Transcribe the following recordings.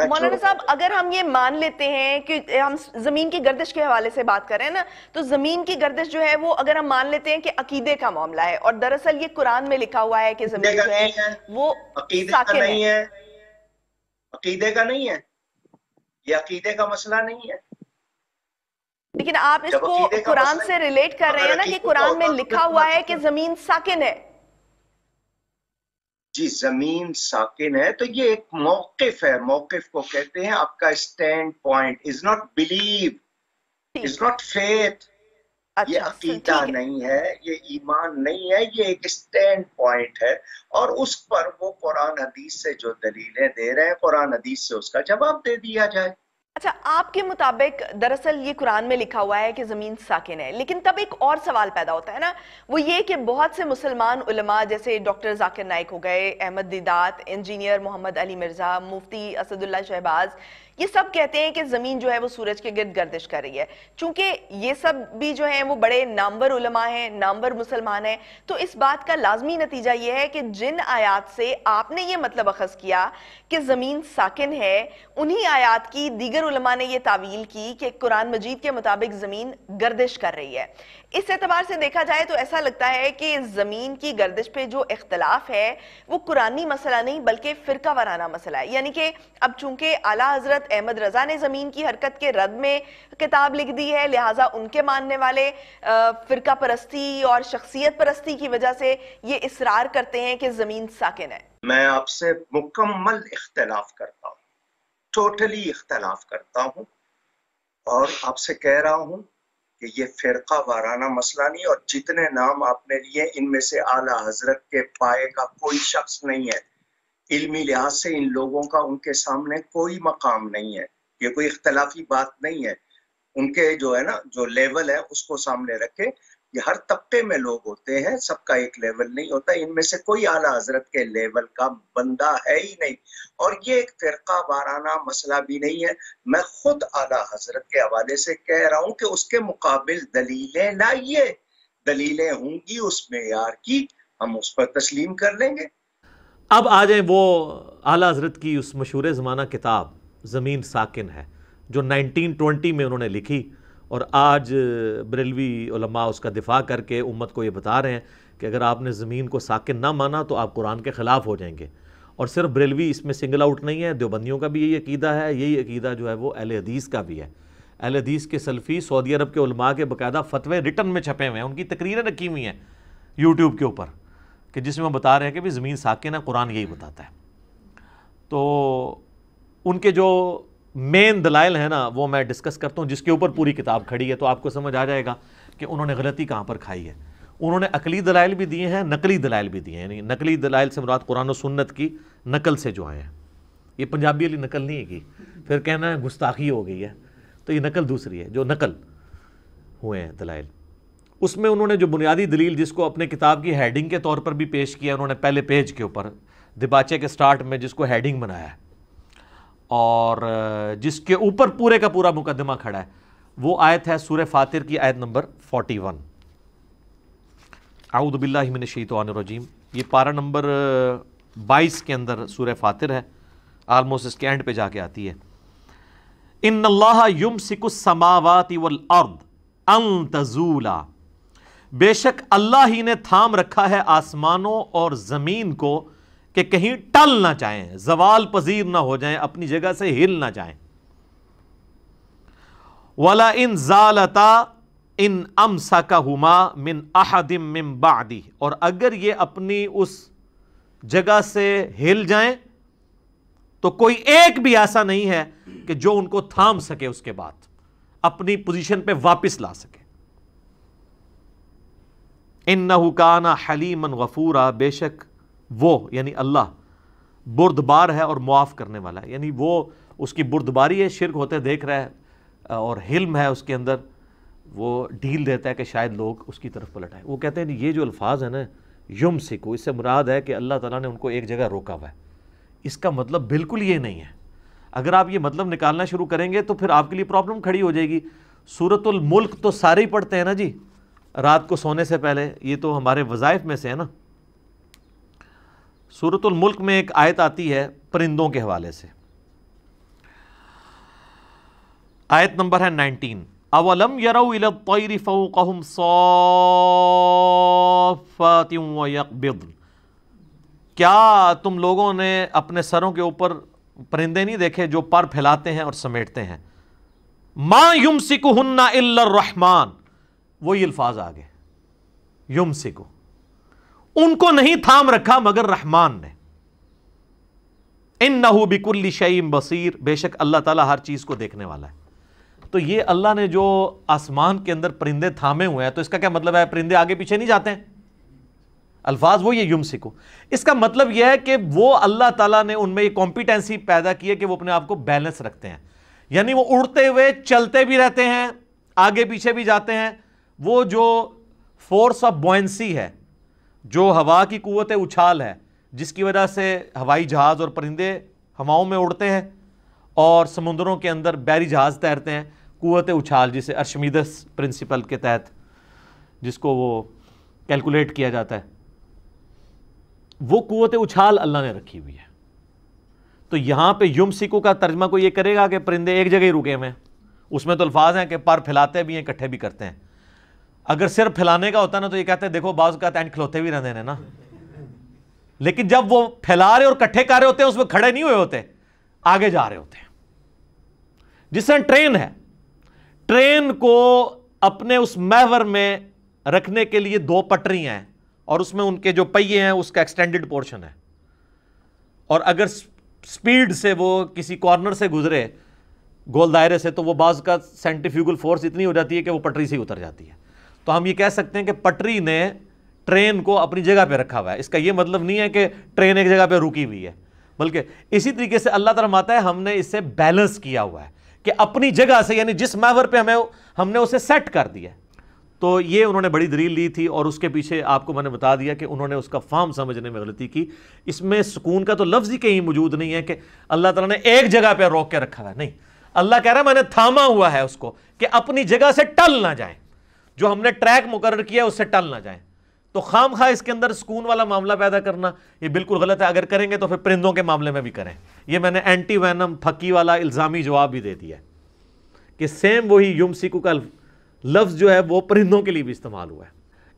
मौलाना साहब अगर हम ये मान लेते हैं कि हम जमीन की गर्दिश के हवाले से बात करें ना तो जमीन की गर्दिश जो है वो अगर हम मान लेते हैं कि अकीदे का मामला है और दरअसल ये कुरान में लिखा हुआ है कि जमीन जो है, वो अकीदे का नहीं है।, है अकीदे का नहीं है ये अकीदे का मसला नहीं है लेकिन आप इसको कुरान से रिलेट कर रहे हैं ना कि कुरान में तो लिखा हुआ है कि जमीन साकिन है जी जमीन साकिन है तो ये एक मौकफ है मौकफ को कहते हैं आपका standpoint is not believe is not faith ये अच्छा, अच्छा, अकीदा नहीं है ये ईमान नहीं है ये एक स्टैंड पॉइंट है और उस पर वो कुरान हदीस से जो दलीलें दे रहे हैं कुरान हदीस से उसका जवाब दे दिया जाए अच्छा आपके मुताबिक दरअसल ये कुरान में लिखा हुआ है कि ज़मीन साकिन है लेकिन तब एक और सवाल पैदा होता है ना वो ये कि बहुत से मुसलमान उलमा जैसे डॉक्टर जाकिर नाइक हो गए अहमद दीदात इंजीनियर मोहम्मद अली मिर्ज़ा मुफ्ती असदुल्ला शहबाज ये सब कहते हैं कि ज़मीन जो है वो सूरज के गिरद गर्दिश कर रही है चूंकि ये सब भी जो है वो बड़े नामवर उलमा हैं नामवर मुसलमान हैं तो इस बात का लाजमी नतीजा ये है कि जिन आयात से आपने ये मतलब अखज़ किया कि ज़मीन साकिन है उन्हीं आयात की दीगर उलमा ने यह तावील की कि कुरान मजीद के मुताबिक ज़मीन गर्दिश कर रही है इस एतबार से देखा जाए तो ऐसा लगता है कि ज़मीन की गर्दिश पे जो इख्तलाफ है वो कुरानी मसला नहीं बल्कि फ़िरका वाराना मसला है यानी कि अब चूंकि आला हज़रत अहमद रज़ा ने ज़मीन की हरकत के रद में किताब लिख दी है लिहाजा उनके मानने वाले फ़िरका परस्ती और शख्सियत परस्ती की वजह से ये इसरार करते हैं कि ज़मीन साकिन है मैं आपसे मुकम्मल इख्तलाफ करता हूँ टोटली इख्तलाफ करता हूँ और आपसे कह रहा हूँ कि ये फिरका वाराना मसला नहीं और जितने नाम आपने लिए इनमें से आला हजरत के पाए का कोई शख्स नहीं है इल्मी लिहाज से इन लोगों का उनके सामने कोई मकाम नहीं है ये कोई इख्तलाफी बात नहीं है उनके जो है ना जो लेवल है उसको सामने रखे ये हर तबके में लोग होते हैं सबका एक लेवल नहीं होता इनमें से कोई आला हजरत के लेवल का बंदा है ही नहीं और ये एक फिरका वाराना मसला भी नहीं है मैं खुद आला हजरत के हवाले से कह रहा हूं कि उसके मुकाबिल दलीलें लाइए दलीलें होंगी उस मैार की हम उस पर तस्लीम कर लेंगे अब आ जाए वो आला हजरत की उस मशहूर ज़माना किताब ज़मीन साकिन है जो 1920 में उन्होंने लिखी और आज बरेलवी उलमा उसका दिफा करके उम्मत को ये बता रहे हैं कि अगर आपने ज़मीन को साकिन ना माना तो आप कुरान के ख़िलाफ़ हो जाएंगे और सिर्फ बरेलवी इसमें सिंगल आउट नहीं है देवबंदियों का भी यही अकीदा है यही अकीदा जो है वो अहल हदीस का भी है अहल हदीस के सल्फ़ी सऊदी अरब के उलमा के बाकायदा फतवे रिटर्न में छपे हुए हैं उनकी तकरीरें रखी हुई हैं यूट्यूब के ऊपर कि जिसमें बता रहे हैं कि भाई ज़मीन साकिन है कुरान यही बताता है तो उनके जो मेन दलाइल है ना वो मैं डिस्कस करता हूँ जिसके ऊपर पूरी किताब खड़ी है तो आपको समझ आ जाएगा कि उन्होंने गलती कहाँ पर खाई है उन्होंने अकली दलाइल भी दिए हैं नकली दलाइल भी दिए हैं यानी नकली दलाइल से मुराद कुरान और सुन्नत की नकल से जो आए हैं ये पंजाबी वाली नकल नहीं है कि फिर कहना है गुस्ताखी हो गई है तो ये नकल दूसरी है जो नकल हुए हैं दलाइल उसमें उन्होंने जो बुनियादी दलील जिसको अपने किताब की हेडिंग के तौर पर भी पेश किया उन्होंने पहले पेज के ऊपर दिबाचे के स्टार्ट में जिसको हेडिंग बनाया है और जिसके ऊपर पूरे का पूरा मुकदमा खड़ा है वो आयत है सूर्य फातिर की आयत नंबर फोर्टी वन आउदबिल्लामिन शहीतवानरजीम ये पारा नंबर बाईस के अंदर सूर्य फातिर है आलमोस्ट इसके एंड पे जाके आती है इन अल्लाह युम सिकुसमावाती वल अर्द अन तजूला बेशक अल्लाह ही ने थाम रखा है आसमानों और ज़मीन को कि कहीं टल ना चाहें जवाल पजीर ना हो जाएं अपनी जगह से हिल ना चाहें वाला इन जालता इन अम हुमा मिन अहदिम मिन बादी और अगर ये अपनी उस जगह से हिल जाएं तो कोई एक भी ऐसा नहीं है कि जो उनको थाम सके उसके बाद अपनी पोजीशन पे वापस ला सके इन नहुकाना हलीमन गफूरा बेशक वो यानी अल्लाह बुरदबार है और मुआफ़ करने वाला है यानी वो उसकी बुरदबारी है शिरक होते देख रहा है और हिल्म है उसके अंदर वो ढील देता है कि शायद लोग उसकी तरफ पलट आए वो कहते हैं ये जो अल्फाज है ना यम सिको इससे मुराद है कि अल्लाह ताला ने उनको एक जगह रोका हुआ है इसका मतलब बिल्कुल ये नहीं है अगर आप ये मतलब निकालना शुरू करेंगे तो फिर आपके लिए प्रॉब्लम खड़ी हो जाएगी सूरतुल तो सारे ही पढ़ते हैं ना जी रात को सोने से पहले ये तो हमारे वज़ायफ़ में से है ना सूरतुल मुल्क में एक आयत आती है परिंदों के हवाले से आयत नंबर है नाइनटीन अवलम यरफ़म सौफ़तिबिद क्या तुम लोगों ने अपने सरों के ऊपर परिंदे नहीं देखे जो पर फैलाते हैं और समेटते हैं माँ युम सिकुन्ना रहमान वही अल्फाज आ गए युम सिकु उनको नहीं थाम रखा मगर रहमान ने इन नहू बिकुल्ली शईम बसीर बेशक अल्लाह ताला हर चीज़ को देखने वाला है तो ये अल्लाह ने जो आसमान के अंदर परिंदे थामे हुए हैं तो इसका क्या मतलब है परिंदे आगे पीछे नहीं जाते हैं अल्फाज वो ये युम सिको इसका मतलब यह है कि वो अल्लाह ताला ने उनमें कॉम्पिटेंसी पैदा की है कि वो अपने आप को बैलेंस रखते हैं यानी वो उड़ते हुए चलते भी रहते हैं आगे पीछे भी जाते हैं वो जो फोर्स ऑफ बॉयंसी है जो हवा की कुत उछाल है जिसकी वजह से हवाई जहाज़ और परिंदे हवाओं में उड़ते हैं और समुद्रों के अंदर बैरी जहाज़ तैरते हैं कुत उछाल जिसे अर्शमीदस प्रिंसिपल के तहत जिसको वो कैलकुलेट किया जाता है वो क़वत उछाल अल्लाह ने रखी हुई है तो यहाँ पर युम सिको का तर्जमा को ये करेगा कि परिंदे एक जगह ही रुके हुए हैं उसमें तो अल्फाज हैं कि पर फैलाते भी हैं इकट्ठे भी करते हैं अगर सिर्फ फैलाने का होता ना तो ये कहते हैं देखो बाज का एंड खिलौते भी रहते ना लेकिन जब वो फैला रहे और इकट्ठे कर रहे होते हैं उसमें खड़े नहीं हुए होते आगे जा रहे होते जिस तरह ट्रेन है ट्रेन को अपने उस महवर में रखने के लिए दो पटरियां हैं और उसमें उनके जो पहिए हैं उसका एक्सटेंडेड पोर्शन है और अगर स्पीड से वो किसी कॉर्नर से गुजरे गोल दायरे से तो वो बाज का सेंटिफ्यूगल फोर्स इतनी हो जाती है कि वो पटरी से ही उतर जाती है तो हम ये कह सकते हैं कि पटरी ने ट्रेन को अपनी जगह पे रखा हुआ है इसका ये मतलब नहीं है कि ट्रेन एक जगह पे रुकी हुई है बल्कि इसी तरीके से अल्लाह तरह माता है हमने इसे बैलेंस किया हुआ है कि अपनी जगह से यानी जिस मैवर पे हमें हमने उसे सेट कर दिया तो ये उन्होंने बड़ी दलील ली थी और उसके पीछे आपको मैंने बता दिया कि उन्होंने उसका फार्म समझने में गलती की इसमें सुकून का तो लफ्ज़ ही कहीं मौजूद नहीं है कि अल्लाह तला ने एक जगह पर रोक के रखा हुआ है नहीं अल्लाह कह रहा है मैंने थामा हुआ है उसको कि अपनी जगह से टल ना जाए जो हमने ट्रैक मुकर किया उससे टल ना जाए तो खाम खा इसके अंदर सुकून वाला मामला पैदा करना ये बिल्कुल गलत है अगर करेंगे तो फिर परिंदों के मामले में भी करें ये मैंने एंटी वैनम फकी वाला इल्ज़ामी जवाब भी दे दिया कि सेम वही युमसिकू का लफ्ज़ जो है वो परिंदों के लिए भी इस्तेमाल हुआ है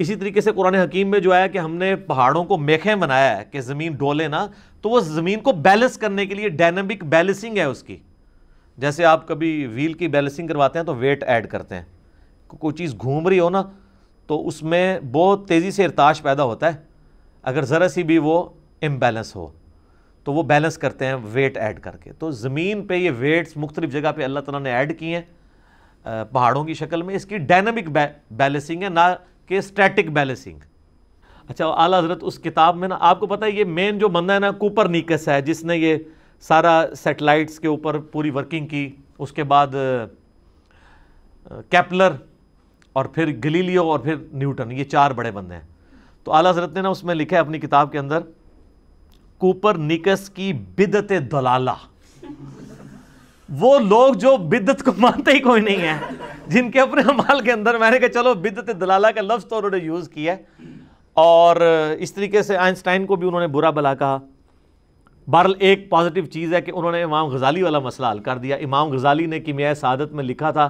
इसी तरीके से कुरान हकीम में जो आया कि हमने पहाड़ों को मेखें बनाया है कि ज़मीन डोले ना तो वो ज़मीन को बैलेंस करने के लिए डायनमिक बैलेंसिंग है उसकी जैसे आप कभी व्हील की बैलेंसिंग करवाते हैं तो वेट ऐड करते हैं कोई चीज़ घूम रही हो ना तो उसमें बहुत तेज़ी से इरताश पैदा होता है अगर ज़रा सी भी वो इम्बेलेंस हो तो वो बैलेंस करते हैं वेट ऐड करके तो ज़मीन पे ये वेट्स मुख्तलिफ जगह पे अल्लाह ताला ने ऐड किए हैं पहाड़ों की शक्ल में इसकी डायनमिक बैलेंसिंग है ना कि स्टैटिक बैलेंसिंग अच्छा आला हजरत उस किताब में ना आपको पता है ये मेन जो बंदा है ना कूपर निकस है जिसने ये सारा सेटेलाइट्स के ऊपर पूरी वर्किंग की उसके बाद कैपलर और फिर गलीलियो और फिर न्यूटन ये चार बड़े बंदे हैं तो आला हजरत ने ना उसमें लिखा है अपनी किताब के अंदर कूपर निकस की बिदत दलाला वो लोग जो बिदत को मानते ही कोई नहीं है जिनके अपने अमाल के अंदर मैंने कहा चलो बिदत दलाला का लफ्ज़ तो उन्होंने यूज़ किया है और इस तरीके से आइंस्टाइन को भी उन्होंने बुरा भला कहा बहरल एक पॉजिटिव चीज़ है कि उन्होंने इमाम गजाली वाला मसला हल कर दिया इमाम गजाली ने किमिया सादत में लिखा था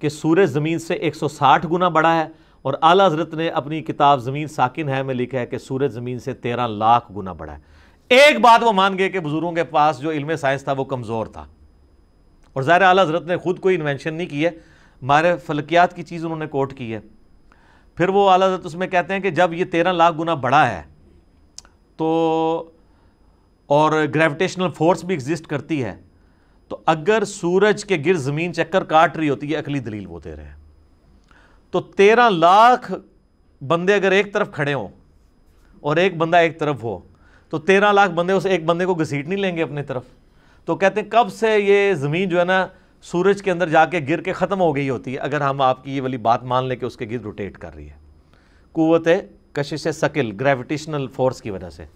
कि सूरज ज़मीन से 160 गुना बड़ा है और आला हजरत ने अपनी किताब ज़मीन साकिन है में लिखा है कि सूरज ज़मीन से तेरह लाख गुना बड़ा है एक बात वो मान गए कि बुज़ुर्गों के पास जो इल्म साइंस था वो कमज़ोर था और ज़ाहिर आला हजरत ने ख़ुद कोई इन्वेंशन नहीं की है मारे फलकियात की चीज़ उन्होंने कोट की है फिर वो आला हजरत उसमें कहते हैं कि जब ये तेरह लाख गुना बड़ा है तो और ग्रेविटेशनल फोर्स भी एग्जिस्ट करती है तो अगर सूरज के गिर ज़मीन चक्कर काट रही होती है अकली दलील वो दे रहे हैं तो तेरह लाख बंदे अगर एक तरफ खड़े हों और एक बंदा एक तरफ हो तो तेरह लाख बंदे उस एक बंदे को घसीट नहीं लेंगे अपनी तरफ तो कहते हैं कब से ये ज़मीन जो है ना सूरज के अंदर जाके गिर के ख़त्म हो गई होती है अगर हम आपकी ये वाली बात मान लें कि उसके गिर रोटेट कर रही है कुत कशिश सकिल ग्रेविटेशनल फोर्स की वजह से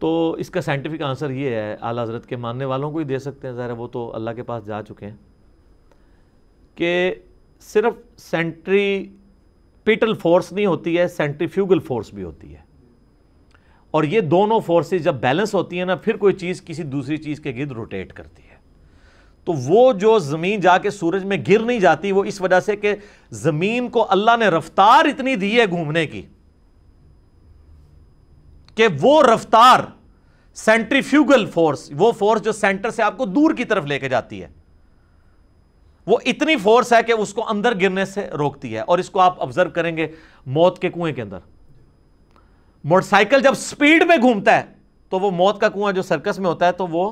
तो इसका साइंटिफिक आंसर ये है आला हजरत के मानने वालों को ही दे सकते हैं ज़ाहिर वो तो अल्लाह के पास जा चुके हैं कि सिर्फ सेंट्री पिटल फोर्स नहीं होती है सेंट्रीफ्यूगल फोर्स भी होती है और ये दोनों फोर्सेस जब बैलेंस होती हैं ना फिर कोई चीज़ किसी दूसरी चीज़ के गिर्द रोटेट करती है तो वो जो ज़मीन जाके सूरज में गिर नहीं जाती वो इस वजह से कि ज़मीन को अल्लाह ने रफ्तार इतनी दी है घूमने की कि वो रफ्तार सेंट्रीफ्यूगल फोर्स वो फोर्स जो सेंटर से आपको दूर की तरफ लेके जाती है वो इतनी फोर्स है कि उसको अंदर गिरने से रोकती है और इसको आप ऑब्जर्व करेंगे मौत के कुएं के अंदर मोटरसाइकिल जब स्पीड में घूमता है तो वो मौत का कुआं जो सर्कस में होता है तो वो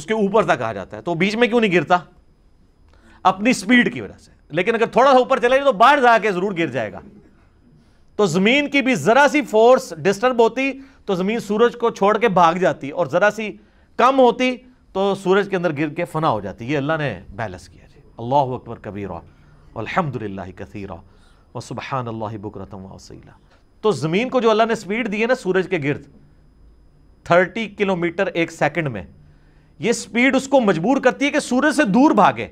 उसके ऊपर तक आ जाता है तो बीच में क्यों नहीं गिरता अपनी स्पीड की वजह से लेकिन अगर थोड़ा सा ऊपर चले तो बाहर जाके जरूर गिर जाएगा तो ज़मीन की भी ज़रा सी फोर्स डिस्टर्ब होती तो ज़मीन सूरज को छोड़ के भाग जाती और ज़रा सी कम होती तो सूरज के अंदर गिर के फना हो जाती ये अल्लाह ने बैलेंस किया जी अल्लाह अकबर कबीर अलहमदिल्ला कसीर व सुबहान अल्लाह बकरतम वसीला तो ज़मीन को जो अल्लाह ने स्पीड दी है ना सूरज के गिर्द 30 किलोमीटर एक सेकंड में ये स्पीड उसको मजबूर करती है कि सूरज से दूर भागे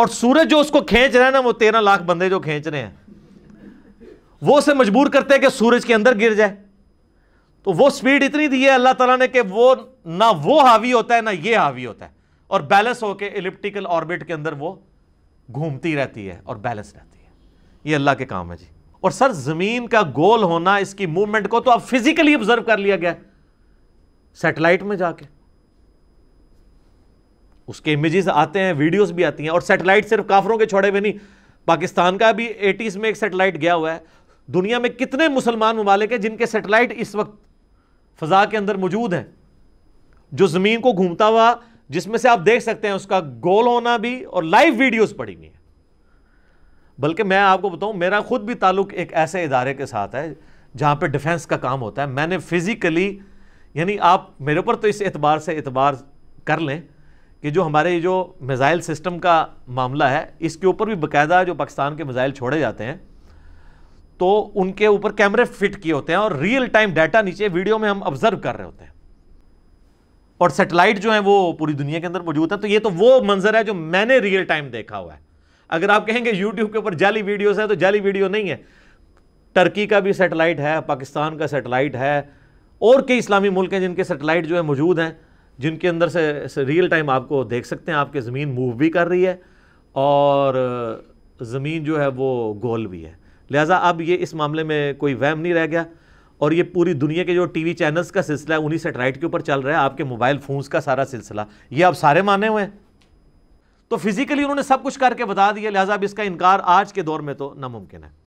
और सूरज जो उसको खींच रहा है ना वो तेरह लाख बंदे जो खींच रहे हैं वो उसे मजबूर करते हैं कि सूरज के अंदर गिर जाए तो वो स्पीड इतनी दी है अल्लाह तला ने कि वो ना वो हावी होता है ना ये हावी होता है और बैलेंस होकर इलिप्टिकल ऑर्बिट के अंदर वो घूमती रहती है और बैलेंस रहती है ये अल्लाह के काम है जी और सर ज़मीन का गोल होना इसकी मूवमेंट को तो अब फिजिकली ऑब्जर्व कर लिया गया सेटेलाइट में जाके उसके इमेजेस आते हैं वीडियोस भी आती हैं और सेटेलाइट सिर्फ काफरों के छोड़े हुए नहीं पाकिस्तान का भी एटीज़ में एक सेटेलाइट गया हुआ है दुनिया में कितने मुसलमान ममालिक हैं जिनके सेटेलाइट इस वक्त फ़जा के अंदर मौजूद हैं जो ज़मीन को घूमता हुआ जिसमें से आप देख सकते हैं उसका गोल होना भी और लाइव वीडियोज़ पड़ी हुई हैं बल्कि मैं आपको बताऊं मेरा खुद भी ताल्लुक एक ऐसे इदारे के साथ है जहां पर डिफेंस का काम होता है मैंने फिज़िकली यानी आप मेरे ऊपर तो इस एतबार से एतबार कर लें कि जो हमारे जो मिज़ाइल सिस्टम का मामला है इसके ऊपर भी बाकायदा जो पाकिस्तान के मिज़ाइल छोड़े जाते हैं तो उनके ऊपर कैमरे फिट किए होते हैं और रियल टाइम डाटा नीचे वीडियो में हम ऑब्जर्व कर रहे होते हैं और सेटेलाइट जो है वो पूरी दुनिया के अंदर मौजूद है तो ये तो वो मंजर है जो मैंने रियल टाइम देखा हुआ है अगर आप कहेंगे यूट्यूब के ऊपर जाली वीडियोस है तो जाली वीडियो नहीं है टर्की का भी सेटेलाइट है पाकिस्तान का सेटेलाइट है और कई इस्लामी मुल्क हैं जिनके सेटेलाइट जो है मौजूद हैं जिनके अंदर से, से रियल टाइम आपको देख सकते हैं आपकी ज़मीन मूव भी कर रही है और ज़मीन जो है वो गोल भी है लिहाजा अब ये इस मामले में कोई वहम नहीं रह गया और ये पूरी दुनिया के जो टीवी चैनल्स का सिलसिला है उन्हीं सेटेलाइट के ऊपर चल रहा है आपके मोबाइल फ़ोन्स का सारा सिलसिला ये अब सारे माने हुए हैं तो फिज़िकली उन्होंने सब कुछ करके बता दिया लिहाजा अब इसका इनकार आज के दौर में तो नामुमकिन है